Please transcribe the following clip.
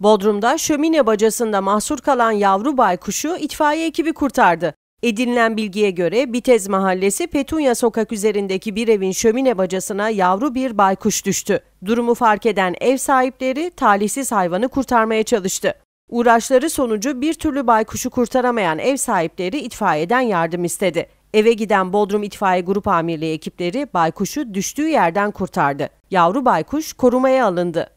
Bodrum'da şömine bacasında mahsur kalan yavru baykuşu itfaiye ekibi kurtardı. Edinilen bilgiye göre Bitez Mahallesi Petunya Sokak üzerindeki bir evin şömine bacasına yavru bir baykuş düştü. Durumu fark eden ev sahipleri talihsiz hayvanı kurtarmaya çalıştı. Uğraşları sonucu bir türlü baykuşu kurtaramayan ev sahipleri itfaiyeden yardım istedi. Eve giden Bodrum İtfaiye Grup Amirliği ekipleri baykuşu düştüğü yerden kurtardı. Yavru baykuş korumaya alındı.